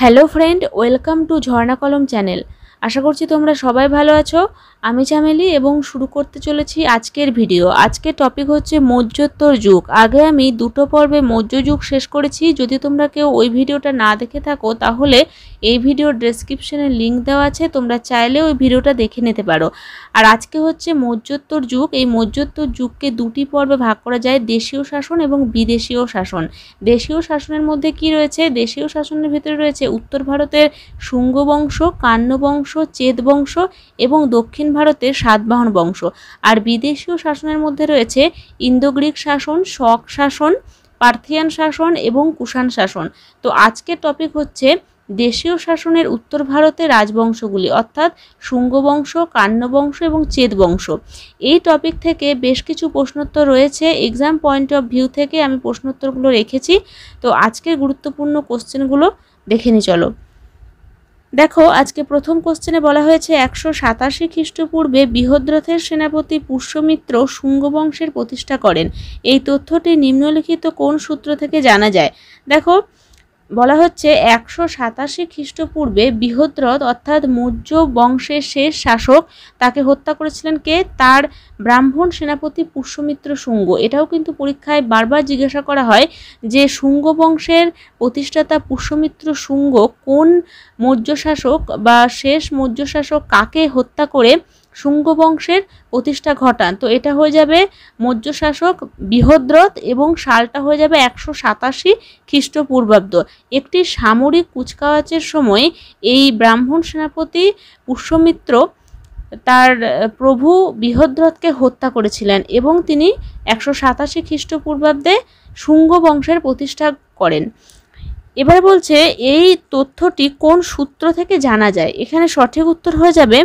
hello friend welcome to Jharna Kalam channel আশা করছি তোমরা সবাই ভালো আছো আমি চামেলি এবং শুরু করতে চলেছি আজকের ভিডিও আজকের টপিক হচ্ছে মৌর্যোত্তর যুগ আগে আমি দুটো পর্বে মৌর্য যুগ শেষ করেছি যদি তোমরা কেউ ওই ভিডিওটা না দেখে থাকো তাহলে এই ভিডিওর ডেসক্রিপশানে লিঙ্ক দেওয়া আছে তোমরা চাইলে ওই ভিডিওটা দেখে নিতে পারো আর আজকে হচ্ছে মধ্যত্তর যুগ এই মধ্যত্তর যুগকে দুটি পর্বে ভাগ করা যায় দেশীয় শাসন এবং বিদেশীয় শাসন দেশীয় শাসনের মধ্যে কি রয়েছে দেশীয় শাসনের ভিতরে রয়েছে উত্তর ভারতের শুঙ্গ বংশ কান্ন বংশ চেত বংশ এবং দক্ষিণ ভারতের সাতবাহন বংশ আর বিদেশীয় শাসনের মধ্যে রয়েছে ইন্দোগ্রিক শাসন শক শাসন পার্থিয়ান শাসন এবং কুষাণ শাসন তো আজকের টপিক হচ্ছে দেশীয় শাসনের উত্তর ভারতে রাজবংশগুলি অর্থাৎ শুঙ্গবংশ কান্নবংশ এবং চেদ বংশ এই টপিক থেকে বেশ কিছু প্রশ্নোত্তর রয়েছে এক্সাম পয়েন্ট অফ ভিউ থেকে আমি প্রশ্নোত্তরগুলো রেখেছি তো আজকের গুরুত্বপূর্ণ কোশ্চেনগুলো দেখে নি চলো দেখো আজকে প্রথম কোশ্চেনে বলা হয়েছে একশো সাতাশি খ্রিস্টপূর্বে বৃহদ্রথের সেনাপতি পুষ্যমিত্র শুঙ্গবংশের প্রতিষ্ঠা করেন এই তথ্যটি নিম্নলিখিত কোন সূত্র থেকে জানা যায় দেখো বলা হচ্ছে একশো সাতাশি খ্রিস্টপূর্বে বৃহদ্রথ অর্থাৎ মৌর্য বংশের শেষ শাসক তাকে হত্যা করেছিলেন কে তার ব্রাহ্মণ সেনাপতি পুষ্যমিত্র শুঙ্গ এটাও কিন্তু পরীক্ষায় বারবার জিজ্ঞাসা করা হয় যে শুঙ্গ বংশের প্রতিষ্ঠাতা পুষ্যমিত্র শুঙ্গ কোন মৌর্য শাসক বা শেষ মৌর্য শাসক কাকে হত্যা করে শুঙ্গ বংশের প্রতিষ্ঠা ঘটান তো এটা হয়ে যাবে মৌর্য শাসক বৃহদ্রথ এবং সালটা হয়ে যাবে একশো সাতাশি খ্রিস্টপূর্বাব্দ একটি সামরিক কুচকাওয়াচের সময় এই ব্রাহ্মণ সেনাপতি পুষ্যমিত্র তার প্রভু বৃহদ্রথকে হত্যা করেছিলেন এবং তিনি একশো সাতাশি খ্রিস্টপূর্বাব্দে শুঙ্গ বংশের প্রতিষ্ঠা করেন এবার বলছে এই তথ্যটি কোন সূত্র থেকে জানা যায় এখানে সঠিক উত্তর হয়ে যাবে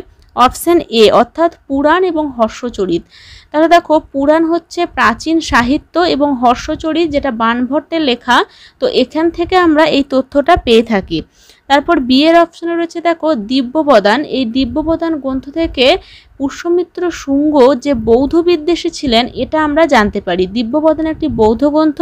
অপশান এ অর্থাৎ পুরাণ এবং হর্ষচরিত তাহলে দেখো পুরাণ হচ্ছে প্রাচীন সাহিত্য এবং হর্ষচরিত যেটা বানভট্টের লেখা তো এখান থেকে আমরা এই তথ্যটা পেয়ে থাকি তারপর বিয়ের অপশানে রয়েছে দেখো দিব্যবদান এই দিব্যবদান গ্রন্থ থেকে পুষ্যমিত্র শুঙ্গ যে বৌদ্ধ বিদ্বেষী ছিলেন এটা আমরা জানতে পারি দিব্যবদান একটি বৌদ্ধ গ্রন্থ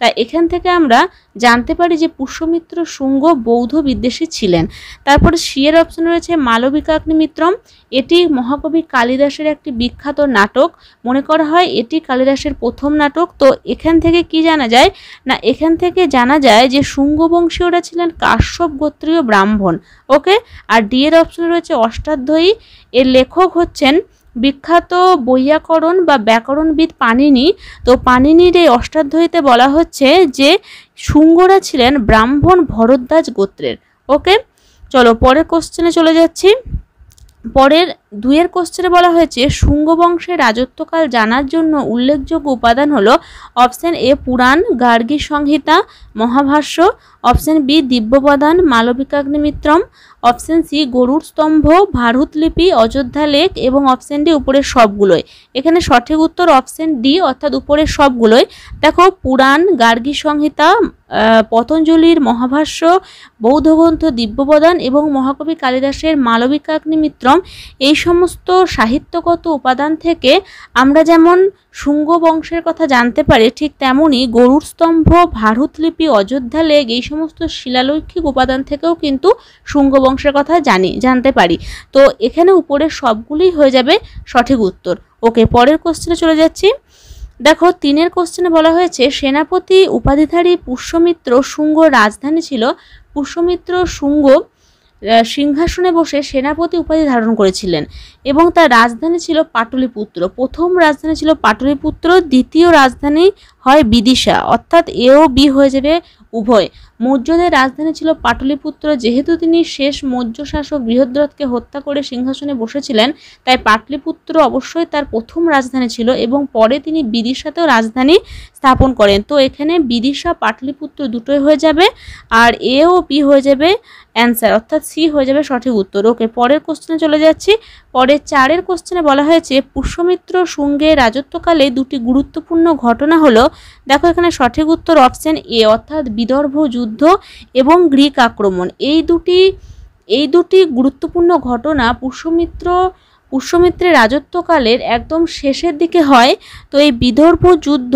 তাই এখান থেকে আমরা জানতে পারি যে পুষ্যমিত্র শুঙ্গ বৌদ্ধ বিদ্বেষী ছিলেন তারপরে সিয়ের অপশন রয়েছে মালবিকাগ্নিমিত্রম এটি মহাকবি কালিদাসের একটি বিখ্যাত নাটক মনে করা হয় এটি কালিদাসের প্রথম নাটক তো এখান থেকে কি জানা যায় না এখান থেকে জানা যায় যে শুঙ্গবংশীয়রা ছিলেন কাশ্যপ গোত্রীয় ব্রাহ্মণ ওকে আর ডি এর অপশন রয়েছে অষ্টাধ্যায়ী এর লেখক হচ্ছেন বিখ্যাত বৈয়াকরণ বা ব্যাকরণবিদ পানিনি তো পানিনির এই অষ্টাধ্যায়ীতে বলা হচ্ছে যে শুঙ্গরা ছিলেন ব্রাহ্মণ ভরদ্বাজ গোত্রের ওকে চলো পরের কোশ্চেনে চলে যাচ্ছি পরের দুয়ের কোশ্চেনে বলা হয়েছে শুঙ্গ বংশের রাজত্বকাল জানার জন্য উল্লেখযোগ্য উপাদান হলো অপশন এ পুরাণ Gargi Samhita Mahabhashya option B Divyavadana Malavikagnimitram option C গরুর স্তম্ভ লিপি অযোধ্যা লেক এবং অপশন ডি উপরের সবগুলোই এখানে সঠিক উত্তর অপশন ডি অর্থাৎ উপরের সবগুলোই দেখো পুরাণ গার্গী সংহিতা পতঞ্জলির মহাভাষ্য বৌদ্ধগ্রন্থ দিব্যপদান এবং মহাকবি কালিদাসের মালবিকাগ্নিমিত্রম এই সমস্ত সাহিত্যগত উপাদান থেকে আমরা যেমন শুঙ্গ বংশের কথা জানতে পারি ঠিক তেমনই গরুর স্তম্ভ ভারতলিপি অযোধ্যা লেগ এই সমস্ত শিলালৌকিক উপাদান থেকেও কিন্তু শুঙ্গ বংশের কথা জানি জানতে পারি তো এখানে উপরে সবগুলি হয়ে যাবে সঠিক উত্তর ওকে পরের কোশ্চেনে চলে যাচ্ছি দেখো তিনের কোশ্চেনে বলা হয়েছে সেনাপতি উপাধিধারী পুষ্যমিত্র শুঙ্গ রাজধানী ছিল পুষ্যমিত্র শুঙ্গ সিংহাসনে বসে সেনাপতি উপাধি ধারণ করেছিলেন এবং তার রাজধানী ছিল পাটলিপুত্র প্রথম রাজধানী ছিল পাটলিপুত্র দ্বিতীয় রাজধানী হয় বিদিশা অর্থাৎ এও বি হয়ে যাবে উভয় মৌর্যদের রাজধানী ছিল পাটলিপুত্র যেহেতু তিনি শেষ মৌর্য শাসক বৃহদ্রথকে হত্যা করে সিংহাসনে বসেছিলেন তাই পাটলিপুত্র অবশ্যই তার প্রথম রাজধানী ছিল এবং পরে তিনি বিদিশাতেও রাজধানী স্থাপন করেন তো এখানে বিদিশা পাটলিপুত্র দুটোই হয়ে যাবে আর এ ও বি হয়ে যাবে অ্যান্সার অর্থাৎ সি হয়ে যাবে সঠিক উত্তর ওকে পরের কোশ্চেনে চলে যাচ্ছি পরের চারের কোশ্চেনে বলা হয়েছে পুষ্যমিত্র শুঙ্গে রাজত্বকালে দুটি গুরুত্বপূর্ণ ঘটনা হলো দেখো এখানে সঠিক উত্তর অপশান এ অর্থাৎ বিদর্ভ যুদ্ধ এবং গ্রিক আক্রমণ এই দুটি এই দুটি গুরুত্বপূর্ণ ঘটনা পুষ্যমিত্র পুষ্যমিত্রের রাজত্বকালের একদম শেষের দিকে হয় তো এই বিদর্ভ যুদ্ধ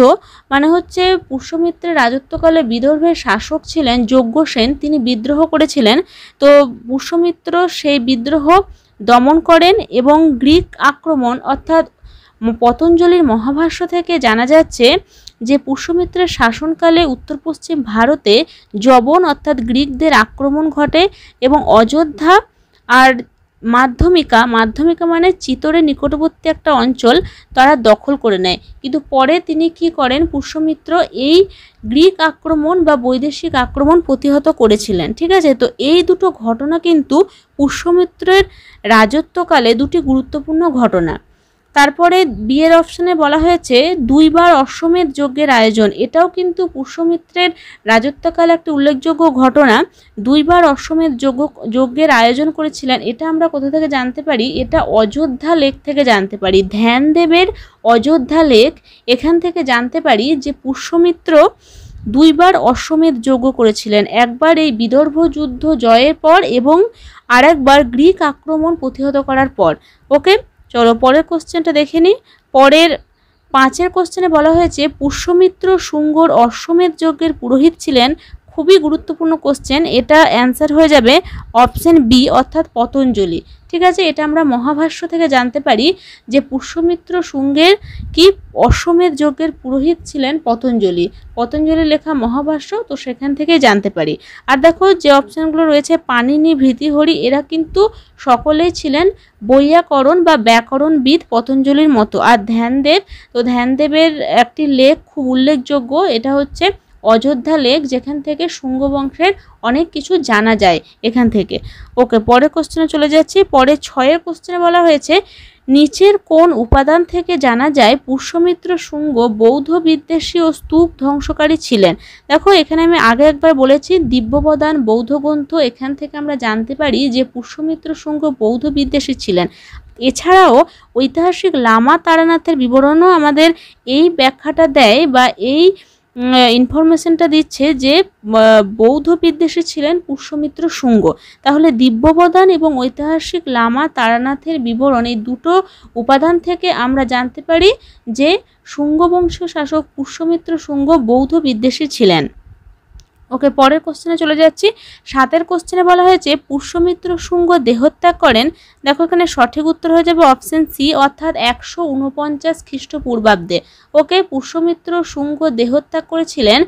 মানে হচ্ছে পুষ্যমিত্রের রাজত্বকালে বিদর্ভের শাসক ছিলেন যজ্ঞ সেন তিনি বিদ্রোহ করেছিলেন তো পুষ্যমিত্র সেই বিদ্রোহ দমন করেন এবং গ্রিক আক্রমণ অর্থাৎ পতঞ্জলির মহাভাষ্য থেকে জানা যাচ্ছে যে পুষ্যমিত্রের শাসনকালে উত্তর পশ্চিম ভারতে জবন অর্থাৎ গ্রিকদের আক্রমণ ঘটে এবং অযোধ্যা আর মাধ্যমিকা মাধ্যমিকা মানে চিতরে নিকটবর্তী একটা অঞ্চল তারা দখল করে নেয় কিন্তু পরে তিনি কি করেন পুষ্যমিত্র এই গ্রিক আক্রমণ বা বৈদেশিক আক্রমণ প্রতিহত করেছিলেন ঠিক আছে তো এই দুটো ঘটনা কিন্তু পুষ্যমিত্রের রাজত্বকালে দুটি গুরুত্বপূর্ণ ঘটনা তারপরে বিয়ের অপশনে বলা হয়েছে দুইবার অশ্বমেধ যজ্ঞের আয়োজন এটাও কিন্তু পুষ্যমিত্রের রাজত্বকাল একটা উল্লেখযোগ্য ঘটনা দুইবার অশ্বমেধ যজ্ঞ যজ্ঞের আয়োজন করেছিলেন এটা আমরা কোথা থেকে জানতে পারি এটা অযোধ্যা লেখ থেকে জানতে পারি ধ্যানদেবের অযোধ্যা লেখ এখান থেকে জানতে পারি যে পুষ্যমিত্র দুইবার অশ্বমেধ যজ্ঞ করেছিলেন একবার এই বিদর্ভ যুদ্ধ জয়ের পর এবং আরেকবার গ্রিক আক্রমণ প্রতিহত করার পর ওকে চলো পরের কোশ্চেনটা দেখে নিই পরের পাঁচের কোশ্চেনে বলা হয়েছে পুষ্যমিত্র শুঙ্গর অশ্বমেধ যজ্ঞের পুরোহিত ছিলেন খুবই গুরুত্বপূর্ণ কোশ্চেন এটা অ্যান্সার হয়ে যাবে অপশান বি অর্থাৎ পতঞ্জলি ঠিক আছে এটা আমরা মহাভাষ্য থেকে জানতে পারি যে পুষ্যমিত্র শুঙ্গের কি অশ্বমেধ যজ্ঞের পুরোহিত ছিলেন পতঞ্জলি পতঞ্জলি লেখা মহাভাষ্য তো সেখান থেকে জানতে পারি আর দেখো যে অপশানগুলো রয়েছে পানিনি ভীতিহরি এরা কিন্তু সকলেই ছিলেন বৈয়াকরণ বা ব্যাকরণবিদ পতঞ্জলির মতো আর ধ্যানদেব তো ধ্যানদেবের একটি লেখ খুব উল্লেখযোগ্য এটা হচ্ছে অযোধ্যা লেক যেখান থেকে শুঙ্গ বংশের অনেক কিছু জানা যায় এখান থেকে ওকে পরে কোশ্চেনে চলে যাচ্ছি পরে ছয়ের কোশ্চেনে বলা হয়েছে নিচের কোন উপাদান থেকে জানা যায় পুষ্যমিত্র শুঙ্গ বৌদ্ধ বিদ্বেষী ও স্তূপ ধ্বংসকারী ছিলেন দেখো এখানে আমি আগে একবার বলেছি দিব্যপদান বৌদ্ধ গ্রন্থ এখান থেকে আমরা জানতে পারি যে পুষ্যমিত্র শুঙ্গ বৌদ্ধ বিদ্বেষী ছিলেন এছাড়াও ঐতিহাসিক লামা তারানাথের বিবরণও আমাদের এই ব্যাখ্যাটা দেয় বা এই ইনফরমেশনটা দিচ্ছে যে বৌদ্ধ বিদ্বেষী ছিলেন পুষ্যমিত্র শুঙ্গ তাহলে দিব্যবদান এবং ঐতিহাসিক লামা তারানাথের বিবরণ এই দুটো উপাদান থেকে আমরা জানতে পারি যে শুঙ্গ শাসক পুষ্যমিত্র শুঙ্গ বৌদ্ধ বিদ্বেষী ছিলেন ওকে পরের কোশ্চেনে চলে যাচ্ছি সাতের কোশ্চেনে বলা হয়েছে পুষ্যমিত্র শুঙ্গ দেহত্যাগ করেন দেখো এখানে সঠিক উত্তর হয়ে যাবে অপশন সি অর্থাৎ একশো উনপঞ্চাশ খ্রিস্টপূর্বাব্দে ওকে পুষ্যমিত্র শুঙ্গ দেহত্যাগ করেছিলেন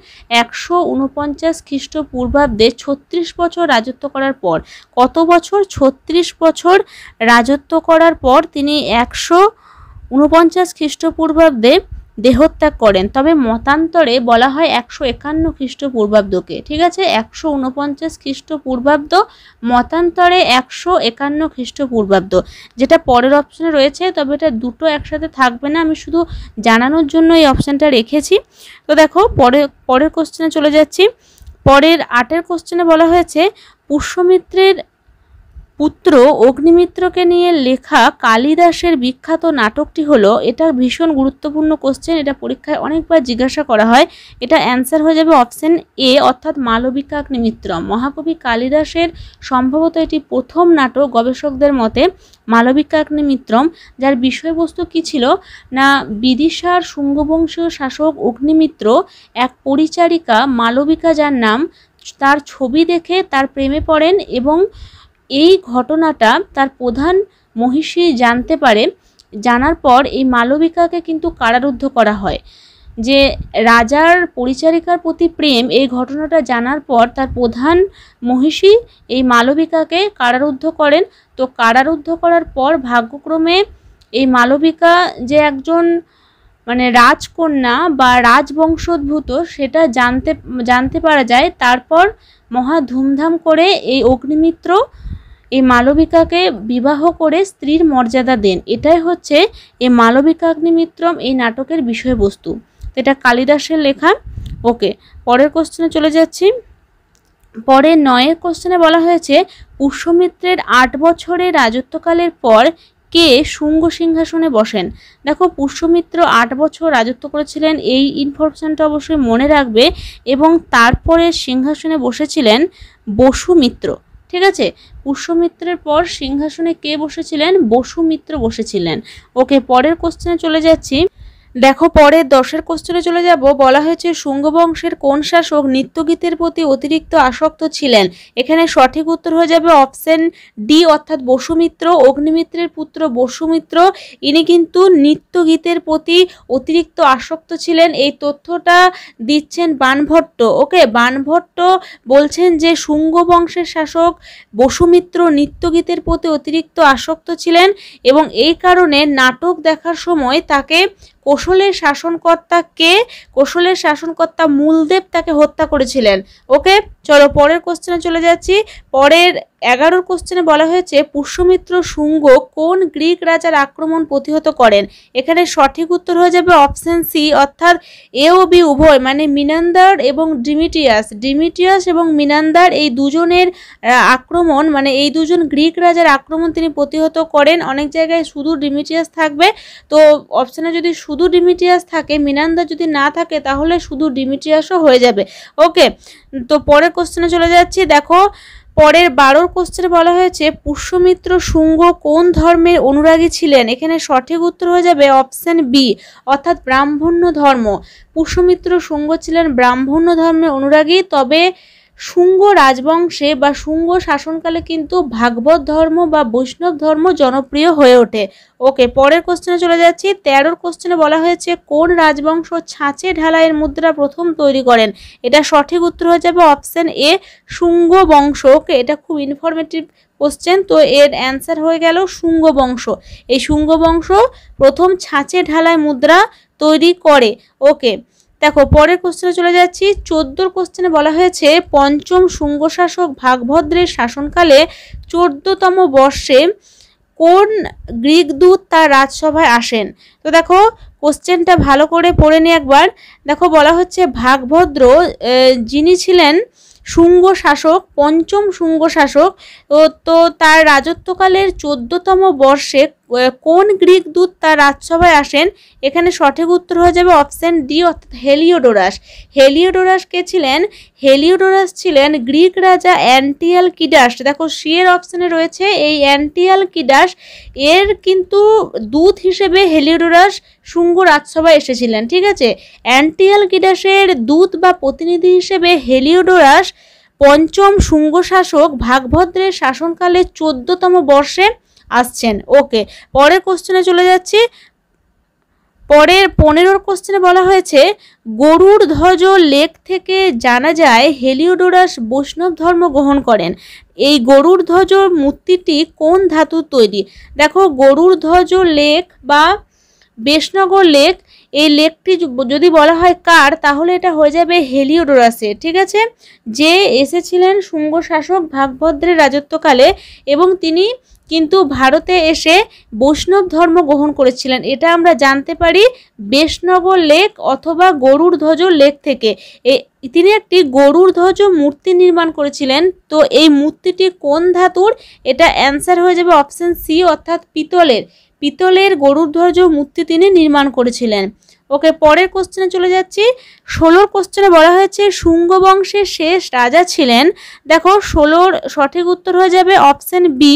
একশো উনপঞ্চাশ খ্রিস্টপূর্বাব্দে ছত্রিশ বছর রাজত্ব করার পর কত বছর ছত্রিশ বছর রাজত্ব করার পর তিনি একশো উনপঞ্চাশ খ্রিস্টপূর্বাব্দে দেহত্যাগ করেন তবে মতান্তরে বলা হয় একশো একান্ন খ্রিস্টপূর্বাব্দকে ঠিক আছে একশো উনপঞ্চাশ খ্রিস্টপূর্বাব্দ মতান্তরে একশো একান্ন খ্রিস্টপূর্বাব্দ যেটা পরের অপশানে রয়েছে তবে এটা দুটো একসাথে থাকবে না আমি শুধু জানানোর জন্য এই অপশানটা রেখেছি তো দেখো পরে পরের কোশ্চেনে চলে যাচ্ছি পরের আটের কোশ্চেনে বলা হয়েছে পুষ্যমিত্রের পুত্র অগ্নিমিত্রকে নিয়ে লেখা কালিদাসের বিখ্যাত নাটকটি হলো এটা ভীষণ গুরুত্বপূর্ণ কোশ্চেন এটা পরীক্ষায় অনেকবার জিজ্ঞাসা করা হয় এটা অ্যান্সার হয়ে যাবে অপশান এ অর্থাৎ মালবিকা অগ্নিমিত্র মহাকবি কালিদাসের সম্ভবত এটি প্রথম নাটক গবেষকদের মতে মালবিকা মালবিকাগ্নিমিত্রম যার বিষয়বস্তু কি ছিল না বিদিশার শুঙ্গবংশীয় শাসক অগ্নিমিত্র এক পরিচারিকা মালবিকা যার নাম তার ছবি দেখে তার প্রেমে পড়েন এবং এই ঘটনাটা তার প্রধান মহিষী জানতে পারে জানার পর এই মালবিকাকে কিন্তু কারারুদ্ধ করা হয় যে রাজার পরিচারিকার প্রতি প্রেম এই ঘটনাটা জানার পর তার প্রধান মহিষী এই মালবিকাকে কারারুদ্ধ করেন তো কারারুদ্ধ করার পর ভাগ্যক্রমে এই মালবিকা যে একজন মানে রাজকন্যা বা রাজবংশোদ্ভূত সেটা জানতে জানতে পারা যায় তারপর মহা ধুমধাম করে এই অগ্নিমিত্র এই মালবিকাকে বিবাহ করে স্ত্রীর মর্যাদা দেন এটাই হচ্ছে এই মালবিকা অগ্নিমিত্রম এই নাটকের বিষয়বস্তু এটা কালিদাসের লেখা ওকে পরের কোশ্চেনে চলে যাচ্ছি পরে নয়ের কোশ্চেনে বলা হয়েছে পুষ্যমিত্রের আট বছরের রাজত্বকালের পর কে শুঙ্গ সিংহাসনে বসেন দেখো পুষ্যমিত্র আট বছর রাজত্ব করেছিলেন এই ইনফরমেশনটা অবশ্যই মনে রাখবে এবং তারপরে সিংহাসনে বসেছিলেন বসুমিত্র ঠিক আছে পুষ্যমিত্রের পর সিংহাসনে কে বসেছিলেন বসুমিত্র বসেছিলেন ওকে পরের কোশ্চেনে চলে যাচ্ছি দেখো পরে দশের কোশ্চেনে চলে যাব বলা হয়েছে শুঙ্গবংশের কোন শাসক নৃত্যগীতের প্রতি অতিরিক্ত আসক্ত ছিলেন এখানে সঠিক উত্তর হয়ে যাবে অপশন ডি অর্থাৎ বসুমিত্র অগ্নিমিত্রের পুত্র বসুমিত্র ইনি কিন্তু নৃত্যগীতের প্রতি অতিরিক্ত আসক্ত ছিলেন এই তথ্যটা দিচ্ছেন বানভট্ট ওকে বানভট্ট বলছেন যে শুঙ্গবংশের শাসক বসুমিত্র নৃত্যগীতের প্রতি অতিরিক্ত আসক্ত ছিলেন এবং এই কারণে নাটক দেখার সময় তাকে কোষ কোশলের শাসনকর্তা কে কোশলের শাসনকর্তা মূলদেব তাকে হত্যা করেছিলেন ওকে চলো পরের কোশ্চেনে চলে যাচ্ছি পরের এগারোর কোশ্চেনে বলা হয়েছে পুষ্যমিত্র শুঙ্গ কোন গ্রিক রাজার আক্রমণ প্রতিহত করেন এখানে সঠিক উত্তর হয়ে যাবে অপশন সি অর্থাৎ এ ও বি উভয় মানে মিনান্দার এবং ডিমিটিয়াস ডিমিটিয়াস এবং মিনান্দার এই দুজনের আক্রমণ মানে এই দুজন গ্রিক রাজার আক্রমণ তিনি প্রতিহত করেন অনেক জায়গায় শুধু ডিমিটিয়াস থাকবে তো অপশানে যদি শুধু ডিমিটিয়াস থাকে মিনান্দার যদি না থাকে তাহলে শুধু ডিমিটিয়াসও হয়ে যাবে ওকে তো পরের কোশ্চেনে চলে যাচ্ছি দেখো পরের বারোর কোশ্চেনে বলা হয়েছে পুষ্যমিত্র শুঙ্গ কোন ধর্মের অনুরাগী ছিলেন এখানে সঠিক উত্তর হয়ে যাবে অপশান বি অর্থাৎ ব্রাহ্মণ্য ধর্ম পুষ্যমিত্র শুঙ্গ ছিলেন ব্রাহ্মণ্য ধর্মের অনুরাগী তবে শুঙ্গ রাজবংশে বা শুঙ্গ শাসনকালে কিন্তু ভাগবত ধর্ম বা বৈষ্ণব ধর্ম জনপ্রিয় হয়ে ওঠে ওকে পরের কোশ্চেনে চলে যাচ্ছি তেরোর কোশ্চেনে বলা হয়েছে কোন রাজবংশ ছাঁচে ঢালাইয়ের মুদ্রা প্রথম তৈরি করেন এটা সঠিক উত্তর হয়ে যাবে অপশান এ শুঙ্গ বংশ ওকে এটা খুব ইনফরমেটিভ কোশ্চেন তো এর অ্যান্সার হয়ে গেল শুঙ্গ বংশ এই শুঙ্গ বংশ প্রথম ছাঁচে ঢালাই মুদ্রা তৈরি করে ওকে দেখো পরের কোশ্চেনে চলে যাচ্ছি চোদ্দোর কোশ্চেনে বলা হয়েছে পঞ্চম শুঙ্গ শাসক ভাগভদ্রের শাসনকালে চোদ্দতম বর্ষে কোন গ্রিক দূত তার রাজসভায় আসেন তো দেখো কোশ্চেনটা ভালো করে পড়ে নি একবার দেখো বলা হচ্ছে ভাগভদ্র যিনি ছিলেন শুঙ্গ শাসক পঞ্চম শুঙ্গ শাসক তো তার রাজত্বকালের চোদ্দতম বর্ষে কোন গ্রিক দূত তার রাজসভায় আসেন এখানে সঠিক উত্তর হয়ে যাবে অপশান ডি অর্থাৎ হেলিওডোরাস হেলিওডোরাস কে ছিলেন হেলিওডোরাস ছিলেন গ্রিক রাজা অ্যান্টিয়াল কিডাস দেখো সিয়ের অপশানে রয়েছে এই অ্যান্টিয়াল কিডাস এর কিন্তু দূত হিসেবে হেলিওডোরাস শুঙ্গ রাজসভায় এসেছিলেন ঠিক আছে অ্যান্টিয়াল কিডাসের দূত বা প্রতিনিধি হিসেবে হেলিওডোরাস পঞ্চম শুঙ্গ শাসক ভাগভদ্রের শাসনকালে চোদ্দতম বর্ষে আসছেন ওকে পরের কোশ্চেনে চলে যাচ্ছি পরের পনেরোর কোশ্চেনে বলা হয়েছে গরুর ধ্বজ লেক থেকে জানা যায় হেলিওডোরাস বৈষ্ণব ধর্ম গ্রহণ করেন এই গরুর ধ্বজ মূর্তিটি কোন ধাতুর তৈরি দেখো গরুর ধ্বজ লেক বা বেশনগর লেক এই লেকটি যদি বলা হয় কার তাহলে এটা হয়ে যাবে হেলিওডোরাসে ঠিক আছে যে এসেছিলেন শুঙ্গ শাসক ভাগভদ্রের রাজত্বকালে এবং তিনি কিন্তু ভারতে এসে বৈষ্ণব ধর্ম গ্রহণ করেছিলেন এটা আমরা জানতে পারি বৈষ্ণব লেক অথবা গরুর ধ্বজ লেক থেকে তিনি একটি গরুর ধ্বজ মূর্তি নির্মাণ করেছিলেন তো এই মূর্তিটি কোন ধাতুর এটা অ্যান্সার হয়ে যাবে অপশান সি অর্থাৎ পিতলের পিতলের গরুর ধ্বজ মূর্তি তিনি নির্মাণ করেছিলেন ওকে পরের কোশ্চেনে চলে যাচ্ছি ষোলোর কোশ্চেনে বলা হয়েছে শুঙ্গ বংশের শেষ রাজা ছিলেন দেখো ষোলোর সঠিক উত্তর হয়ে যাবে অপশান বি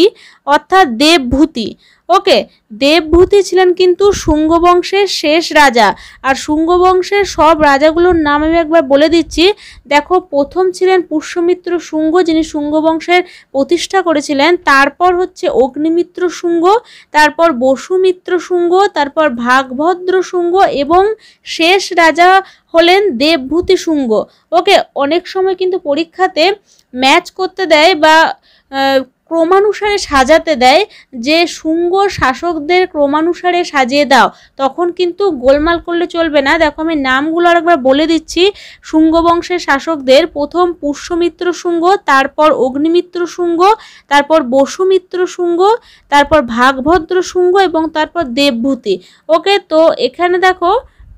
অর্থাৎ দেবভূতি ওকে দেবভূতি ছিলেন কিন্তু শুঙ্গ বংশের শেষ রাজা আর শুঙ্গ বংশের সব রাজাগুলোর নাম আমি একবার বলে দিচ্ছি দেখো প্রথম ছিলেন পুষ্যমিত্র শুঙ্গ যিনি শুঙ্গ বংশের প্রতিষ্ঠা করেছিলেন তারপর হচ্ছে অগ্নিমিত্র শুঙ্গ তারপর বসুমিত্র শুঙ্গ তারপর ভাগভদ্র শুঙ্গ এবং শেষ রাজা হলেন দেবভূতি শুঙ্গ ওকে অনেক সময় কিন্তু পরীক্ষাতে ম্যাচ করতে দেয় বা ক্রমানুসারে সাজাতে দেয় যে শুঙ্গ শাসকদের ক্রমানুসারে সাজিয়ে দাও তখন কিন্তু গোলমাল করলে চলবে না দেখো আমি নামগুলো আরেকবার বলে দিচ্ছি শুঙ্গ বংশের শাসকদের প্রথম পুষ্যমিত্র শুঙ্গ তারপর অগ্নিমিত্র শুঙ্গ তারপর বসুমিত্র শুঙ্গ তারপর ভাগভদ্র শুঙ্গ এবং তারপর দেবভূতি ওকে তো এখানে দেখো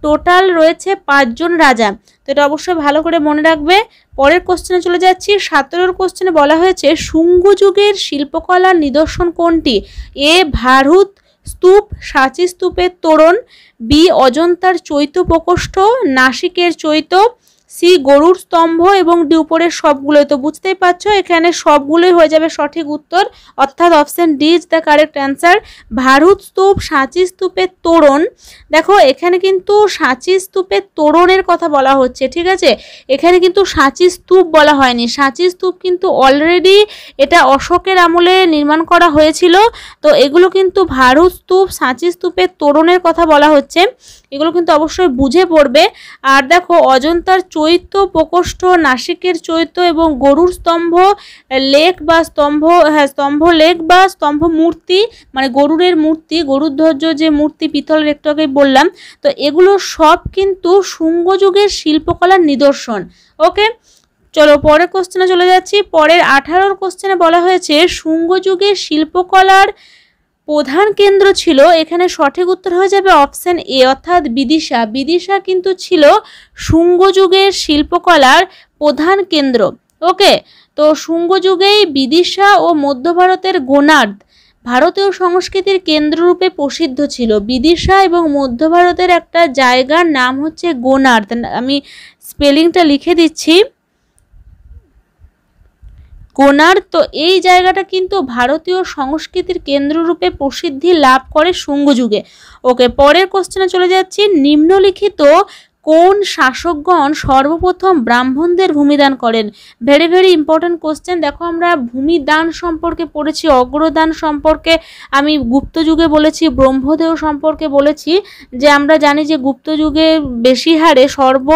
টোটাল রয়েছে পাঁচজন রাজা তো এটা অবশ্যই ভালো করে মনে রাখবে পরের কোশ্চেনে চলে যাচ্ছি সতেরোর কোশ্চেনে বলা হয়েছে শুঙ্গ যুগের শিল্পকলার নিদর্শন কোনটি এ ভারুত স্তূপ সাঁচি স্তূপের তোরণ বি অজন্তার চৈত্য প্রকোষ্ঠ নাসিকের চৈত্য সি গরুর স্তম্ভ এবং ডি উপরের সবগুলোই তো বুঝতেই পারছো এখানে সবগুলোই হয়ে যাবে সঠিক উত্তর অর্থাৎ option D is the correct answer Bharhut স্তূপ সাঁচি স্তূপের তোরণ দেখো এখানে কিন্তু সাঁচি স্তূপের তোরণের কথা বলা হচ্ছে ঠিক আছে এখানে কিন্তু সাঁচি স্তূপ বলা হয়নি সাঁচি স্তূপ কিন্তু অলরেডি এটা অশোকের আমলে নির্মাণ করা হয়েছিল তো এগুলো কিন্তু ভারত স্তূপ সাঁচি স্তূপের তোরণের কথা বলা হচ্ছে এগুলো কিন্তু অবশ্যই বুঝে পড়বে আর দেখো অজন্তার চৈত্য প্রকোষ্ঠ নাসিকের চৈত্য এবং গরুর স্তম্ভ লেক বা স্তম্ভ হ্যাঁ স্তম্ভ লেক বা স্তম্ভ মূর্তি মানে গরুরের মূর্তি গরুর ধৈর্য যে মূর্তি পিতলের একটু বললাম তো এগুলো সব কিন্তু শুঙ্গযুগের শিল্পকলার নিদর্শন ওকে চলো পরের কোশ্চেনে চলে যাচ্ছি পরের আঠারোর কোশ্চেনে বলা হয়েছে শুঙ্গযুগের শিল্পকলার প্রধান কেন্দ্র ছিল এখানে সঠিক উত্তর হয়ে যাবে অপশান এ অর্থাৎ বিদিশা বিদিশা কিন্তু ছিল শুঙ্গ যুগের শিল্পকলার প্রধান কেন্দ্র ওকে তো শুঙ্গ বিদিশা ও মধ্য ভারতের গোনার্দ ভারতীয় সংস্কৃতির কেন্দ্ররূপে প্রসিদ্ধ ছিল বিদিশা এবং মধ্য ভারতের একটা জায়গার নাম হচ্ছে গোনার্দ আমি স্পেলিংটা লিখে দিচ্ছি কোনার তো এই জায়গাটা কিন্তু ভারতীয় সংস্কৃতির কেন্দ্ররূপে প্রসিদ্ধি লাভ করে শুঙ্গ যুগে ওকে পরের কোশ্চেনে চলে যাচ্ছি নিম্নলিখিত কোন শাসকগণ সর্বপ্রথম ব্রাহ্মণদের ভূমিদান করেন ভেরি ভেরি ইম্পর্ট্যান্ট কোশ্চেন দেখো আমরা ভূমিদান সম্পর্কে পড়েছি অগ্রদান সম্পর্কে আমি গুপ্তযুগে বলেছি ব্রহ্মদেহ সম্পর্কে বলেছি যে আমরা জানি যে গুপ্তযুগে বেশি হারে সর্ব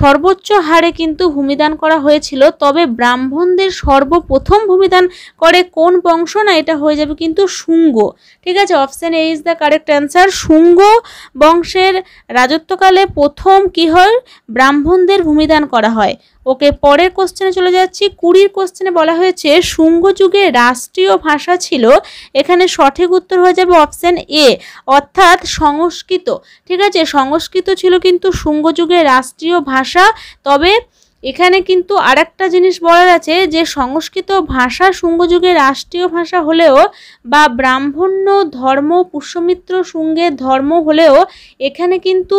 সর্বোচ্চ হারে কিন্তু ভূমিদান করা হয়েছিল তবে ব্রাহ্মণদের সর্বপ্রথম ভূমিদান করে কোন বংশ না এটা হয়ে যাবে কিন্তু শুঙ্গ ঠিক আছে option A is the correct answer Shunga বংশের রাজত্বকালে প্রথম প্রথম কি হয় ব্রাহ্মণদের ভূমিদান করা হয় ওকে পরের কোশ্চেনে চলে যাচ্ছি কুড়ির কোশ্চেনে বলা হয়েছে শুঙ্গ যুগে রাষ্ট্রীয় ভাষা ছিল এখানে সঠিক উত্তর হয়ে যাবে অপশান এ অর্থাৎ সংস্কৃত ঠিক আছে সংস্কৃত ছিল কিন্তু শুঙ্গ যুগে রাষ্ট্রীয় ভাষা তবে এখানে কিন্তু আর একটা জিনিস বলার আছে যে সংস্কৃত ভাষা শুঙ্গযুগে রাষ্ট্রীয় ভাষা হলেও বা ব্রাহ্মণ্য ধর্ম পুষ্যমিত্র শুঙ্গের ধর্ম হলেও এখানে কিন্তু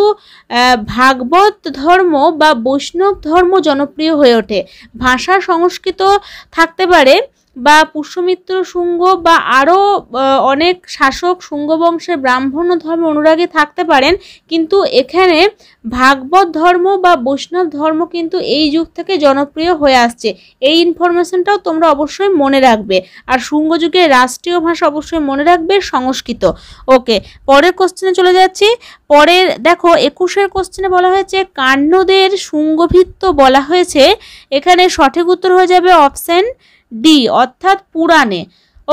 ভাগবত ধর্ম বা বৈষ্ণব ধর্ম জনপ্রিয় হয়ে ওঠে ভাষা সংস্কৃত থাকতে পারে বা পুষ্যমিত্র শুঙ্গ বা আরও অনেক শাসক শুঙ্গ বংশের ব্রাহ্মণ ধর্ম অনুরাগী থাকতে পারেন কিন্তু এখানে ভাগবত ধর্ম বা বৈষ্ণব ধর্ম কিন্তু এই যুগ থেকে জনপ্রিয় হয়ে আসছে এই ইনফরমেশনটাও তোমরা অবশ্যই মনে রাখবে আর শুঙ্গ যুগের রাষ্ট্রীয় ভাষা অবশ্যই মনে রাখবে সংস্কৃত ওকে পরের কোশ্চেনে চলে যাচ্ছি পরের দেখো একুশের কোশ্চেনে বলা হয়েছে কাণ্ডদের শুঙ্গভিত্ত বলা হয়েছে এখানে সঠিক উত্তর হয়ে যাবে অপশান ডি অর্থাৎ পুরাণে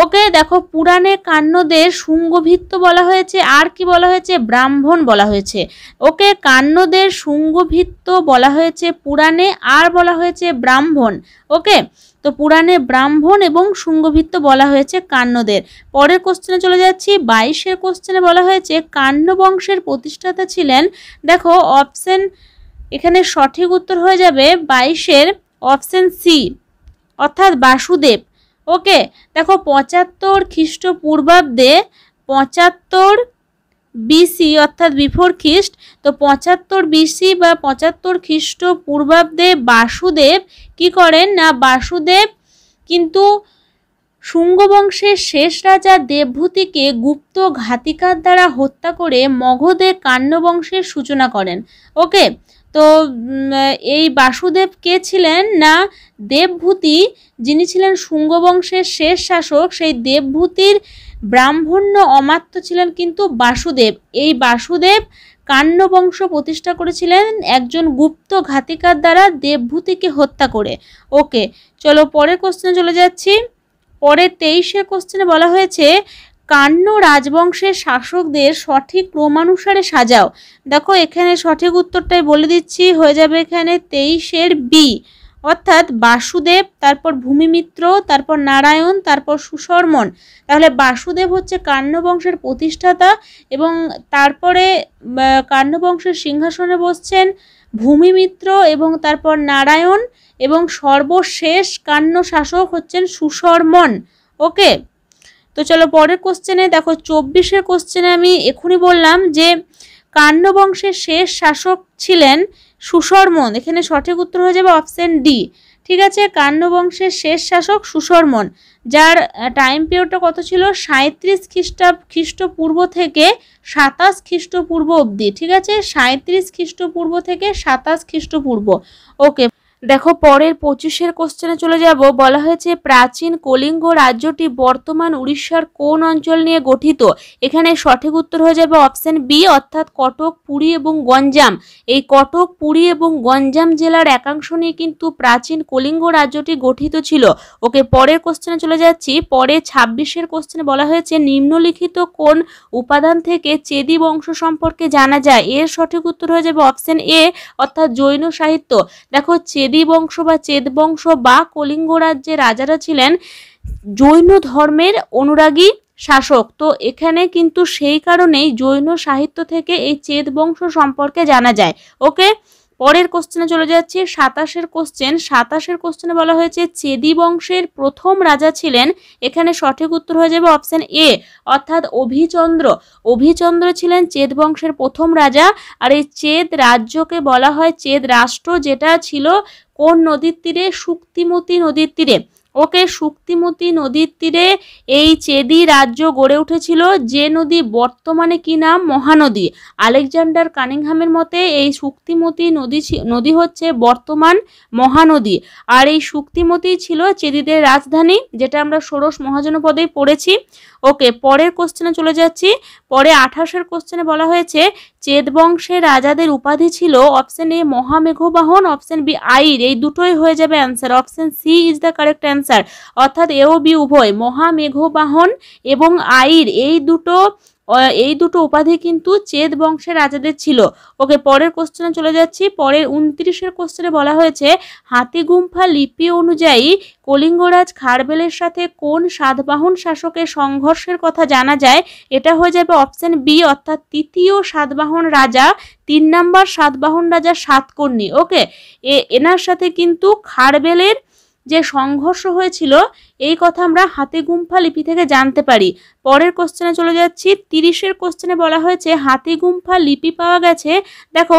ওকে দেখো পুরাণে কান্নদের শুঙ্গভিত্ত বলা হয়েছে আর কি বলা হয়েছে ব্রাহ্মণ বলা হয়েছে ওকে কান্নদের শুঙ্গভিত্ত বলা হয়েছে পুরাণে আর বলা হয়েছে ব্রাহ্মণ ওকে তো পুরাণে ব্রাহ্মণ এবং শুঙ্গভিত্ত বলা হয়েছে কান্নদের পরের কোশ্চেনে চলে যাচ্ছি বাইশের কোশ্চেনে বলা হয়েছে কান্ন বংশের প্রতিষ্ঠাতা ছিলেন দেখো অপশন এখানে সঠিক উত্তর হয়ে যাবে বাইশের অপশন সি অর্থাৎ বাসুদেব ওকে দেখো পঁচাত্তর খ্রিস্টপূর্বাব্দে পঁচাত্তর বিসি অর্থাৎ বিফোর খ্রিস্ট তো পঁচাত্তর বিসি বা পঁচাত্তর খ্রিস্টপূর্বাব্দে বাসুদেব কি করেন না বাসুদেব কিন্তু শুঙ্গবংশের শেষ রাজা দেবভূতিকে গুপ্ত ঘাতিকার দ্বারা হত্যা করে মগধের কাণ্ডবংশের সূচনা করেন ওকে তো এই বাসুদেব কে ছিলেন না দেবভূতি যিনি ছিলেন শুঙ্গবংশের শেষ শাসক সেই দেবভূতির ব্রাহ্মণ্য অমাত্য ছিলেন কিন্তু বাসুদেব এই বাসুদেব কাণ্ডবংশ প্রতিষ্ঠা করেছিলেন একজন গুপ্ত ঘাতিকার দ্বারা দেবভূতিকে হত্যা করে ওকে চলো পরের কোশ্চেনে চলে যাচ্ছি পরে তেইশে কোশ্চেনে বলা হয়েছে কান্ন রাজবংশের শাসকদের সঠিক ক্রমানুসারে সাজাও দেখো এখানে সঠিক উত্তরটাই বলে দিচ্ছি হয়ে যাবে এখানে তেইশের বি অর্থাৎ বাসুদেব তারপর ভূমিমিত্র তারপর নারায়ণ তারপর সুশর্মন তাহলে বাসুদেব হচ্ছে কান্নবংশের প্রতিষ্ঠাতা এবং তারপরে কান্নবংশের সিংহাসনে বসছেন ভূমিমিত্র এবং তারপর নারায়ণ এবং সর্বশেষ কান্ন শাসক হচ্ছেন সুশর্মন ওকে তো চলো পরের কোশ্চেনে দেখো চব্বিশের কোশ্চেনে আমি এখনই বললাম যে কান্ন বংশের শেষ শাসক ছিলেন সুশর্মন এখানে সঠিক উত্তর হয়ে যাবে অপশন ডি ঠিক আছে কান্য বংশের শেষ শাসক সুশর্মন যার টাইম পিরিয়ডটা কত ছিল সাঁত্রিশ খ্রিস্টাব খ্রিস্টপূর্ব থেকে সাতাশ খ্রিস্টপূর্ব অবধি ঠিক আছে সাঁত্রিশ খ্রিস্টপূর্ব থেকে সাতাশ খ্রিস্টপূর্ব ওকে দেখো পরের পঁচিশের কোশ্চেনে চলে যাব বলা হয়েছে প্রাচীন কলিঙ্গ রাজ্যটি বর্তমান উড়িষ্যার কোন অঞ্চল নিয়ে গঠিত এখানে সঠিক উত্তর হয়ে যাবে অপশন বি অর্থাৎ কটক পুরী এবং গঞ্জাম এই কটক পুরী এবং গঞ্জাম জেলার একাংশ নিয়ে কিন্তু প্রাচীন কলিঙ্গ রাজ্যটি গঠিত ছিল ওকে পরের কোশ্চেনে চলে যাচ্ছি পরে ছাব্বিশের কোশ্চেনে বলা হয়েছে নিম্নলিখিত কোন উপাদান থেকে চেদি বংশ সম্পর্কে জানা যায় এর সঠিক উত্তর হয়ে যাবে অপশন এ অর্থাৎ জৈন সাহিত্য দেখো চেদি চেদি বংশ বা চেদ বংশ বা কলিঙ্গ রাজ্যে রাজারা ছিলেন জৈন ধর্মের অনুরাগী শাসক তো এখানে কিন্তু সেই কারণেই জৈন সাহিত্য থেকে এই চেদ বংশ সম্পর্কে জানা যায় ওকে পরের কোশ্চেনে চলে যাচ্ছি সাতাশের কোশ্চেন সাতাশের কোশ্চেনে বলা হয়েছে চেদি বংশের প্রথম রাজা ছিলেন এখানে সঠিক উত্তর হয়ে যাবে অপশান এ অর্থাৎ অভিচন্দ্র অভিচন্দ্র ছিলেন চেদ বংশের প্রথম রাজা আর এই চেদ রাজ্যকে বলা হয় চেদ রাষ্ট্র যেটা ছিল কোন নদীর তীরে শুক্তিমতী নদীর তীরে ওকে শুক্তিমতি নদীর তীরে এই চেদি রাজ্য গড়ে উঠেছিল যে নদী বর্তমানে কি নাম মহানদী আলেকজান্ডার কানিংহামের মতে এই শুক্তিমতি নদী নদী হচ্ছে বর্তমান মহানদী আর এই শুক্তিমতি ছিল চেদিদের রাজধানী যেটা আমরা ষোড়শ মহাজনপদে পড়েছি ওকে পরের কোশ্চেনে চলে যাচ্ছি পরে আঠাশের কোশ্চেনে বলা হয়েছে চেদ বংশের রাজাদের উপাধি ছিল অপশন এ মহামেঘবাহন অপশন বি আইর এই দুটোই হয়ে যাবে answer option C is the correct answer অর্থাৎ এও বি উভয় মহামেঘবাহন এবং আইর এই দুটো এই দুটো উপাধি কিন্তু চেদ বংশের রাজাদের ছিল ওকে পরের কোশ্চেনে চলে যাচ্ছি পরের উনত্রিশের কোশ্চেনে বলা হয়েছে হাতিগুম্ফা লিপি অনুযায়ী কলিঙ্গরাজ খারবেলের সাথে কোন সাতবাহন শাসকের সংঘর্ষের কথা জানা যায় এটা হয়ে যাবে অপশন বি অর্থাৎ তৃতীয় সাতবাহন রাজা তিন নাম্বার সাতবাহন রাজা সাতকর্ণী ওকে এ এনার সাথে কিন্তু খারবেলের যে সংঘর্ষ হয়েছিল এই কথা আমরা হাতে গুম্ফা লিপি থেকে জানতে পারি পরের কোশ্চেনে চলে যাচ্ছি তিরিশের কোশ্চেনে বলা হয়েছে হাতি গুম্ফা লিপি পাওয়া গেছে দেখো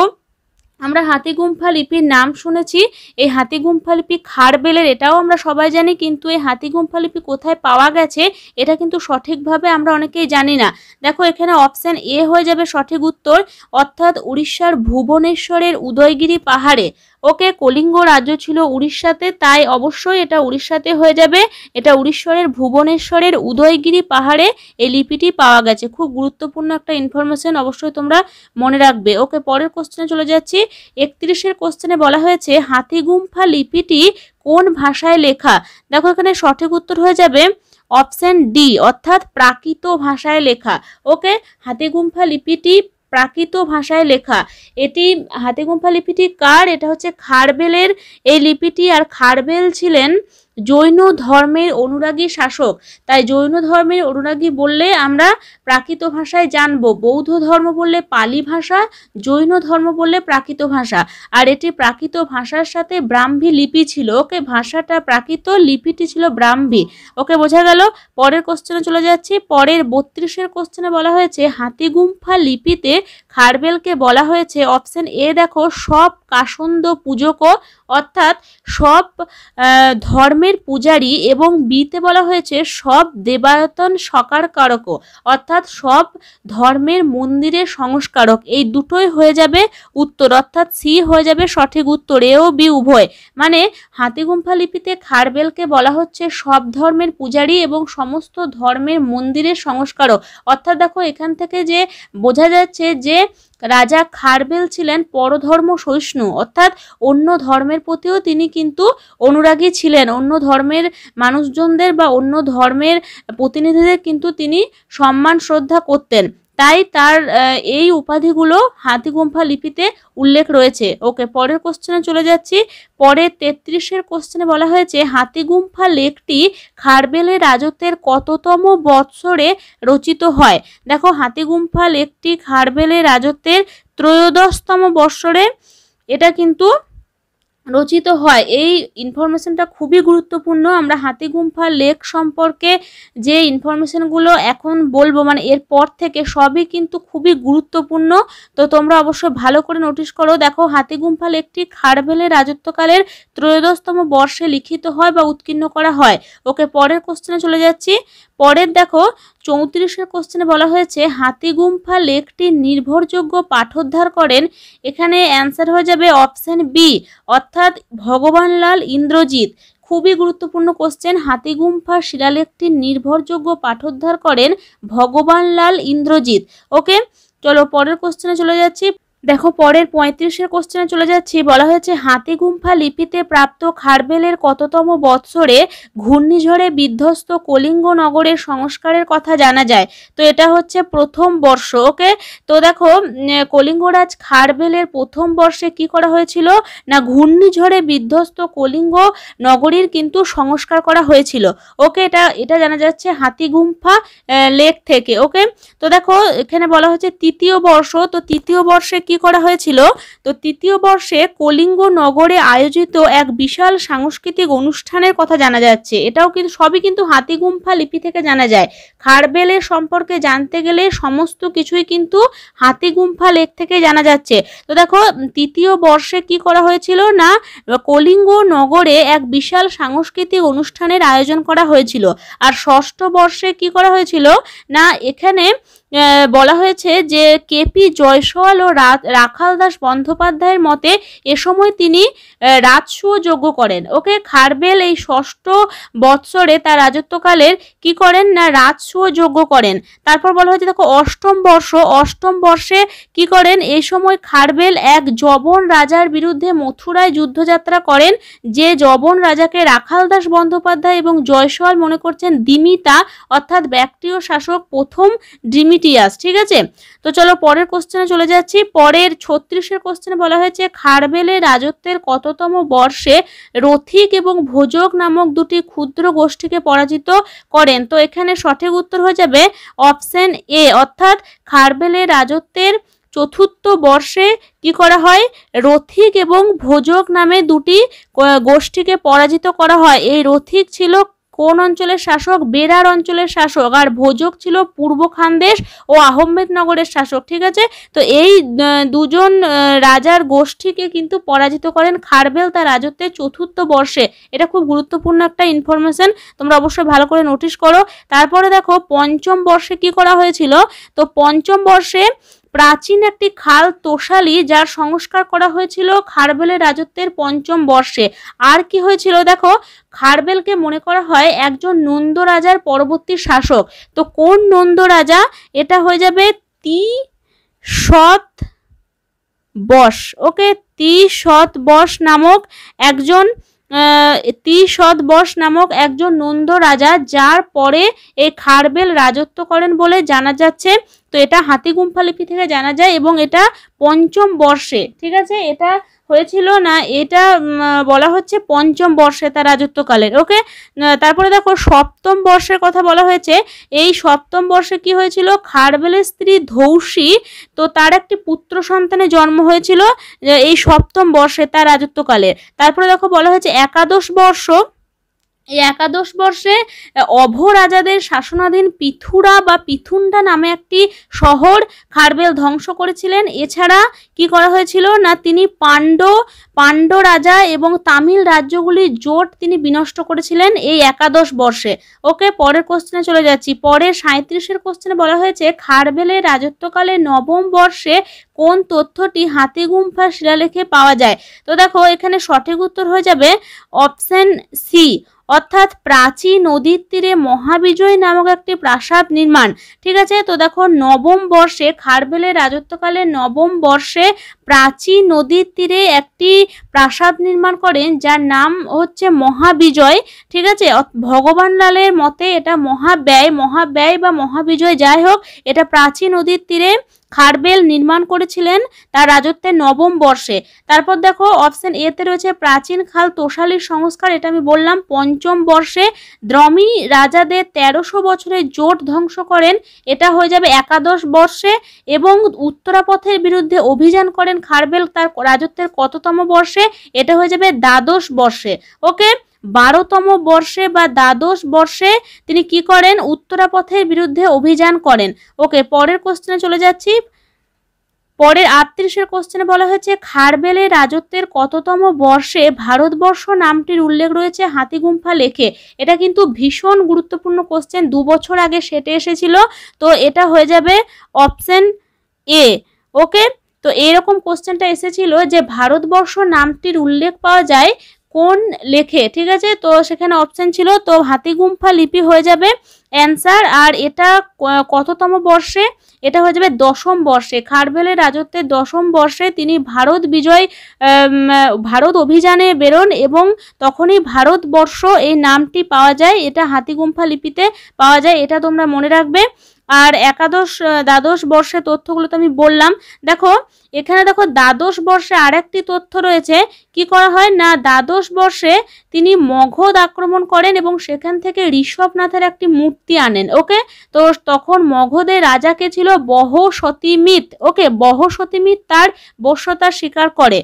আমরা হাতি গুম্ফা লিপির নাম শুনেছি এই হাতি গুম্ফা লিপি খারবেলের এটাও আমরা সবাই জানি কিন্তু এই হাতি গুম্ফা লিপি কোথায় পাওয়া গেছে এটা কিন্তু সঠিকভাবে আমরা অনেকেই জানি না দেখো এখানে অপশান এ হয়ে যাবে সঠিক উত্তর অর্থাৎ উড়িষ্যার ভুবনেশ্বরের উদয়গিরি পাহাড়ে ওকে কলিঙ্গ রাজ্য ছিল উড়িষ্যাতে তাই অবশ্যই এটা উড়িষ্যাতে হয়ে যাবে এটা উড়িষ্যরের ভুবনেশ্বরের উদয়গিরি পাহাড়ে এই লিপিটি পাওয়া গেছে খুব গুরুত্বপূর্ণ একটা ইনফরমেশন অবশ্যই তোমরা মনে রাখবে ওকে পরের কোশ্চেনে চলে যাচ্ছি একত্রিশের কোশ্চেনে বলা হয়েছে হাতিগুম্ফা লিপিটি কোন ভাষায় লেখা দেখো এখানে সঠিক উত্তর হয়ে যাবে অপশান ডি অর্থাৎ প্রাকৃত ভাষায় লেখা ওকে হাতিগুম্ফা লিপিটি প্রাকৃত ভাষায় লেখা এটি হাতিগুম্ফা লিপিটি কার এটা হচ্ছে খারবেলের এই লিপিটি আর খারবেল ছিলেন জৈন ধর্মের অনুরাগী শাসক তাই জৈন ধর্মের অনুরাগী বললে আমরা প্রাকৃত ভাষায় জানব বৌদ্ধ ধর্ম বললে পালি ভাষা জৈন ধর্ম বললে প্রাকৃত ভাষা আর এটি প্রাকৃত ভাষার সাথে ব্রাহ্মী লিপি ছিল ওকে ভাষাটা প্রাকৃত লিপিটি ছিল ব্রাহ্মী ওকে বোঝা গেল পরের কোশ্চেনে চলে যাচ্ছি পরের বত্রিশের কোশ্চেনে বলা হয়েছে হাতিগুম্ফা লিপিতে খারবেলকে বলা হয়েছে অপশন এ দেখো সব কাসন্দ পূজক অর্থাৎ সব ধর্মের পূজারি এবং বিতে বলা হয়েছে সব দেবায়তন সকার কারক অর্থাৎ সব ধর্মের মন্দিরের সংস্কারক এই দুটোই হয়ে যাবে উত্তর অর্থাৎ সি হয়ে যাবে সঠিক উত্তর এও বি উভয় মানে হাতিগুম্ফা লিপিতে খারবেলকে বলা হচ্ছে সব ধর্মের পূজারী এবং সমস্ত ধর্মের মন্দিরের সংস্কারক অর্থাৎ দেখো এখান থেকে যে বোঝা যাচ্ছে যে রাজা খারবেল ছিলেন পরধর্ম সহিষ্ণু অর্থাৎ অন্য ধর্মের প্রতিও তিনি কিন্তু অনুরাগী ছিলেন অন্য ধর্মের মানুষজনদের বা অন্য ধর্মের প্রতিনিধিদের কিন্তু তিনি সম্মান শ্রদ্ধা করতেন তাই তার এই উপাধিগুলো গুম্ফা লিপিতে উল্লেখ রয়েছে ওকে পরের কোশ্চেনে চলে যাচ্ছি পরে তেত্রিশের কোশ্চেনে বলা হয়েছে হাতিগুম্ফা লেকটি খারবেলের রাজত্বের কততম বৎসরে রচিত হয় দেখো গুম্ফা লেকটি খারবেলের রাজত্বের ত্রয়োদশতম বৎসরে এটা কিন্তু রচিত হয় এই ইনফরমেশনটা খুবই গুরুত্বপূর্ণ আমরা হাতিগুম্ফা লেক সম্পর্কে যে ইনফরমেশনগুলো এখন বলবো মানে এরপর থেকে সবই কিন্তু খুবই গুরুত্বপূর্ণ তো তোমরা অবশ্যই ভালো করে নোটিশ করো দেখো গুম্ফা লেকটি খারভেলের রাজত্বকালের ত্রয়োদশতম বর্ষে লিখিত হয় বা উৎকীর্ণ করা হয় ওকে পরের কোশ্চেনে চলে যাচ্ছি পরের দেখো চৌত্রিশের কোশ্চেনে বলা হয়েছে হাতিগুম্ফা লেকটি নির্ভরযোগ্য পাঠোদ্ধার করেন এখানে অ্যান্সার হয়ে যাবে অপশান বি অর্থাৎ ভগবানলাল ইন্দ্রজিৎ খুবই গুরুত্বপূর্ণ কোশ্চেন হাতিগুম্ফা শিলালেখটির নির্ভরযোগ্য পাঠোদ্ধার করেন ভগবানলাল ইন্দ্রজিৎ ওকে চলো পরের কোশ্চেনে চলে যাচ্ছি দেখো পরের পঁয়ত্রিশের কোশ্চেনে চলে যাচ্ছি বলা হয়েছে হাতিগুম্ফা লিপিতে প্রাপ্ত খারবেলের কততম বৎসরে ঘূর্ণিঝড়ে বিধ্বস্ত কলিঙ্গ নগরের সংস্কারের কথা জানা যায় তো এটা হচ্ছে প্রথম বর্ষ ওকে তো দেখো কলিঙ্গরাজ খারবেলের প্রথম বর্ষে কি করা হয়েছিল না ঘূর্ণিঝড়ে বিধ্বস্ত কলিঙ্গ নগরীর কিন্তু সংস্কার করা হয়েছিল ওকে এটা এটা জানা যাচ্ছে হাতিগুম্ফা লেক থেকে ওকে তো দেখো এখানে বলা হচ্ছে তৃতীয় বর্ষ তো তৃতীয় বর্ষে কি কি করা হয়েছিল তো তৃতীয় বর্ষে কলিঙ্গ নগরে আয়োজিত এক বিশাল সাংস্কৃতিক অনুষ্ঠানের কথা জানা যাচ্ছে এটাও কিন্তু সবই কিন্তু হাতিগুম্ফা লিপি থেকে জানা যায় খারবেলের সম্পর্কে জানতে গেলে সমস্ত কিছুই কিন্তু হাতিগুম্ফা লেখ থেকে জানা যাচ্ছে তো দেখো তৃতীয় বর্ষে কি করা হয়েছিল না কলিঙ্গ নগরে এক বিশাল সাংস্কৃতিক অনুষ্ঠানের আয়োজন করা হয়েছিল আর ষষ্ঠ বর্ষে কি করা হয়েছিল না এখানে বলা হয়েছে যে কেপি জয়সওয়াল ও রাখাল দাস বন্দ্যোপাধ্যায়ের মতে এ সময় তিনি রাজসুয় যোগ্য করেন ওকে খারবেল এই ষষ্ঠ বৎসরে তার রাজত্বকালের কি করেন না রাজসুয় যোগ্য করেন তারপর বলা হয়েছে দেখো অষ্টম বর্ষ অষ্টম বর্ষে কি করেন এই সময় খারবেল এক জবন রাজার বিরুদ্ধে মথুরায় যুদ্ধযাত্রা করেন যে জবন রাজাকে রাখাল দাস বন্দ্যোপাধ্যায় এবং জয়সওয়াল মনে করছেন দিমিতা অর্থাৎ ব্যক্তিও শাসক প্রথম ডিমিট ইতিহাস ঠিক আছে তো চলো পরের কোশ্চেনে চলে যাচ্ছি পরের ছত্রিশের কোশ্চেনে বলা হয়েছে খারবেলের রাজত্বের কততম বর্ষে রথিক এবং ভোজক নামক দুটি ক্ষুদ্র গোষ্ঠীকে পরাজিত করেন তো এখানে সঠিক উত্তর হয়ে যাবে অপশন এ অর্থাৎ খারবেলের রাজত্বের চতুর্থ বর্ষে কি করা হয় রথিক এবং ভোজক নামে দুটি গোষ্ঠীকে পরাজিত করা হয় এই রথিক ছিল কোন অঞ্চলের শাসক বেরার অঞ্চলের শাসক আর ভোজক ছিল পূর্ব খানদেশ ও আহমেদনগরের শাসক ঠিক আছে তো এই দুজন রাজার গোষ্ঠীকে কিন্তু পরাজিত করেন খারবেল তার রাজত্বের চতুর্থ বর্ষে এটা খুব গুরুত্বপূর্ণ একটা ইনফরমেশন তোমরা অবশ্যই ভালো করে নোটিশ করো তারপরে দেখো পঞ্চম বর্ষে কি করা হয়েছিল তো পঞ্চম বর্ষে প্রাচীন একটি খাল তোষালি যার সংস্কার করা হয়েছিল খারবেলের রাজত্বের পঞ্চম বর্ষে আর কি হয়েছিল দেখো খারবেলকে মনে করা হয় একজন নন্দ রাজার পরবর্তী শাসক তো কোন নন্দ রাজা এটা হয়ে যাবে তি সৎ বস ওকে তি সৎ বস নামক একজন সৎ বস নামক একজন নন্দ রাজা যার পরে এই খারবেল রাজত্ব করেন বলে জানা যাচ্ছে তো এটা হাতিগুম্ফা লিপি থেকে জানা যায় এবং এটা পঞ্চম বর্ষে ঠিক আছে এটা হয়েছিল না এটা বলা হচ্ছে পঞ্চম বর্ষে তার রাজত্বকালের ওকে তারপরে দেখো সপ্তম বর্ষের কথা বলা হয়েছে এই সপ্তম বর্ষে কি হয়েছিল খারবেলের স্ত্রী ধৌসী তো তার একটি পুত্র সন্তানের জন্ম হয়েছিল এই সপ্তম বর্ষে তার রাজত্বকালের তারপরে দেখো বলা হয়েছে একাদশ বর্ষ এই একাদশ বর্ষে অভ রাজাদের শাসনাধীন পিথুরা বা পিথুন্ডা নামে একটি শহর খারবেল ধ্বংস করেছিলেন এছাড়া কি করা হয়েছিল না তিনি পাণ্ড পাণ্ড রাজা এবং তামিল রাজ্যগুলির জোট তিনি বিনষ্ট করেছিলেন এই একাদশ বর্ষে ওকে পরের কোশ্চেনে চলে যাচ্ছি পরের সাঁত্রিশের কোশ্চেনে বলা হয়েছে খারবেলের রাজত্বকালে নবম বর্ষে কোন তথ্যটি হাতিগুম্ফা শিলালেখে পাওয়া যায় তো দেখো এখানে সঠিক উত্তর হয়ে যাবে অপশান সি অর্থাৎ প্রাচী নদীর তীরে মহাবিজয় নামক একটি প্রাসাদ নির্মাণ ঠিক আছে তো দেখো নবম বর্ষে খারবেলের রাজত্বকালে নবম বর্ষে প্রাচী নদীর তীরে একটি প্রাসাদ নির্মাণ করেন যার নাম হচ্ছে মহাবিজয় ঠিক আছে ভগবান লালের মতে এটা মহাব্যয় মহাব্যয় বা মহাবিজয় যাই হোক এটা প্রাচী নদীর তীরে খারবেল নির্মাণ করেছিলেন তার রাজত্বের নবম বর্ষে তারপর দেখো অপশন এতে রয়েছে প্রাচীন খাল তোষালির সংস্কার এটা আমি বললাম পঞ্চম বর্ষে দ্রমি রাজাদের তেরোশো বছরের জোট ধ্বংস করেন এটা হয়ে যাবে একাদশ বর্ষে এবং উত্তরাপথের বিরুদ্ধে অভিযান করেন হবেন খারবেল তার রাজত্বের কততম বর্ষে এটা হয়ে যাবে দ্বাদশ বর্ষে ওকে বারোতম বর্ষে বা দ্বাদশ বর্ষে তিনি কি করেন উত্তরাপথের বিরুদ্ধে অভিযান করেন ওকে পরের কোশ্চেনে চলে যাচ্ছি পরের আটত্রিশের কোশ্চেনে বলা হয়েছে খারবেলের রাজত্বের কততম বর্ষে ভারতবর্ষ নামটির উল্লেখ রয়েছে হাতিগুম্ফা লেখে এটা কিন্তু ভীষণ গুরুত্বপূর্ণ কোশ্চেন দু বছর আগে সেটে এসেছিল তো এটা হয়ে যাবে অপশন এ ওকে তো এরকম কোশ্চেনটা এসেছিল যে ভারতবর্ষ নামটির উল্লেখ পাওয়া যায় কোন লেখে ঠিক আছে তো সেখানে অপশান ছিল তো হাতিগুম্ফা লিপি হয়ে যাবে অ্যান্সার আর এটা কততম বর্ষে এটা হয়ে যাবে দশম বর্ষে খারভেলের রাজত্বের দশম বর্ষে তিনি ভারত বিজয় ভারত অভিযানে বেরোন এবং তখনই ভারতবর্ষ এই নামটি পাওয়া যায় এটা হাতিগুম্ফা লিপিতে পাওয়া যায় এটা তোমরা মনে রাখবে আর একাদশ দ্বাদশ বর্ষের তথ্যগুলো তো আমি বললাম দেখো এখানে দেখো দ্বাদশ বর্ষে আরেকটি তথ্য রয়েছে কি করা হয় না দ্বাদশ বর্ষে তিনি মগধ আক্রমণ করেন এবং সেখান থেকে ঋষভনাথের একটি মূর্তি আনেন ওকে তো তখন মগধের রাজাকে ছিল বহসতীমিত ওকে বহসতীমিত তার বর্ষতা স্বীকার করে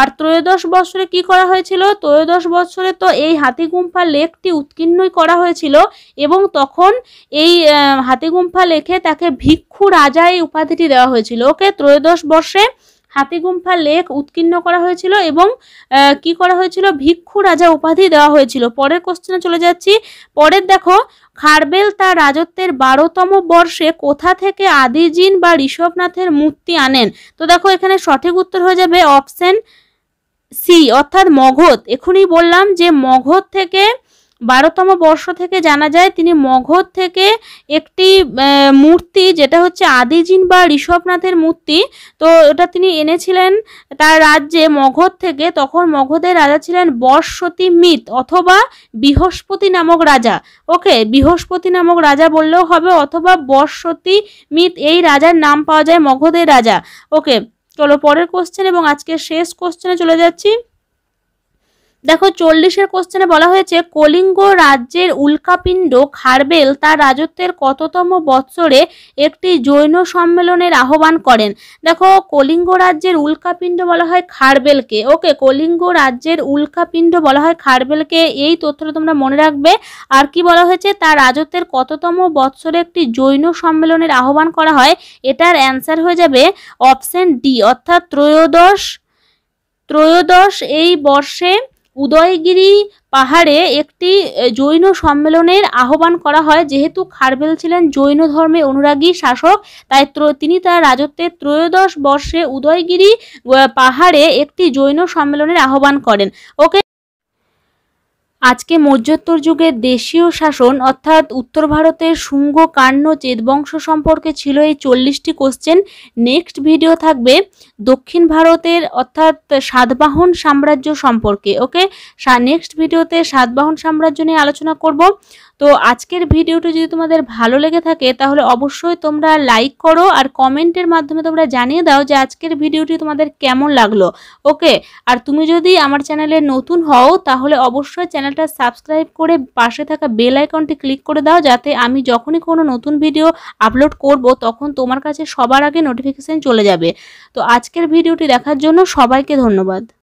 আর ত্রয়োদশ বছরে কি করা হয়েছিল ত্রয়োদশ বছরে তো এই হাতিগুম্ফা লেকটি উৎকীর্ণই করা হয়েছিল এবং তখন এই হাতিগুম্ফা লেখে তাকে ভিক্ষু রাজা এই উপাধিটি দেওয়া হয়েছিল ওকে ত্রয়োদশ বর্ষে হাতিগুম্ফা লেক উৎকীর্ণ করা হয়েছিল এবং কি করা হয়েছিল ভিক্ষু রাজা উপাধি দেওয়া হয়েছিল পরের কোশ্চেনে চলে যাচ্ছি পরের দেখো খারবেল তার রাজত্বের বারোতম বর্ষে কোথা থেকে আদিজিন বা ঋষভনাথের মূর্তি আনেন তো দেখো এখানে সঠিক উত্তর হয়ে যাবে অপশন সি অর্থাৎ মগধ এখনই বললাম যে মগধ থেকে বারোতম বর্ষ থেকে জানা যায় তিনি মগধ থেকে একটি মূর্তি যেটা হচ্ছে আদিজিন বা ঋষভনাথের মূর্তি তো এটা তিনি এনেছিলেন তার রাজ্যে মগধ থেকে তখন মগধের রাজা ছিলেন বর্ষতী মিত অথবা বৃহস্পতি নামক রাজা ওকে বৃহস্পতি নামক রাজা বললেও হবে অথবা বর্ষতী মিত এই রাজার নাম পাওয়া যায় মগধের রাজা ওকে চলো পরের কোশ্চেন এবং আজকের শেষ কোশ্চেনে চলে যাচ্ছি দেখো চল্লিশের কোশ্চেনে বলা হয়েছে কলিঙ্গ রাজ্যের উল্কাপিণ্ড খারবেল তার রাজত্বের কততম বৎসরে একটি জৈন সম্মেলনের আহ্বান করেন দেখো কলিঙ্গ রাজ্যের উল্কাপিণ্ড বলা হয় খারবেলকে ওকে কলিঙ্গ রাজ্যের উল্কাপিণ্ড বলা হয় খারবেলকে এই তথ্যটা তোমরা মনে রাখবে আর কি বলা হয়েছে তার রাজত্বের কততম বৎসরে একটি জৈন সম্মেলনের আহ্বান করা হয় এটার অ্যান্সার হয়ে যাবে অপশন ডি অর্থাৎ ত্রয়োদশ ত্রয়োদশ এই বর্ষে উদয়গিরি পাহাড়ে একটি জৈন সম্মেলনের আহ্বান করা হয় যেহেতু খারবেল ছিলেন জৈন ধর্মে অনুরাগী শাসক তাই তিনি তার রাজত্বের ত্রয়োদশ বর্ষে উদয়গিরি পাহাড়ে একটি জৈন সম্মেলনের আহ্বান করেন ওকে আজকে মধ্যত্তর যুগের দেশীয় শাসন অর্থাৎ উত্তর ভারতের শুঙ্গ কার্ণ চেতবংশ সম্পর্কে ছিল এই চল্লিশটি কোশ্চেন নেক্সট ভিডিও থাকবে দক্ষিণ ভারতের অর্থাৎ সাতবাহন সাম্রাজ্য সম্পর্কে ওকে নেক্সট ভিডিওতে সাতবাহন সাম্রাজ্য নিয়ে আলোচনা করব তো আজকের ভিডিওটি যদি তোমাদের ভালো লেগে থাকে তাহলে অবশ্যই তোমরা লাইক করো আর কমেন্টের মাধ্যমে তোমরা জানিয়ে দাও যে আজকের ভিডিওটি তোমাদের কেমন লাগলো ওকে আর তুমি যদি আমার চ্যানেলে নতুন হও তাহলে অবশ্যই চ্যানেলটা সাবস্ক্রাইব করে পাশে থাকা বেল আইকনটি ক্লিক করে দাও যাতে আমি যখনই কোনো নতুন ভিডিও আপলোড করব তখন তোমার কাছে সবার আগে নোটিফিকেশান চলে যাবে তো আজকের ভিডিওটি দেখার জন্য সবাইকে ধন্যবাদ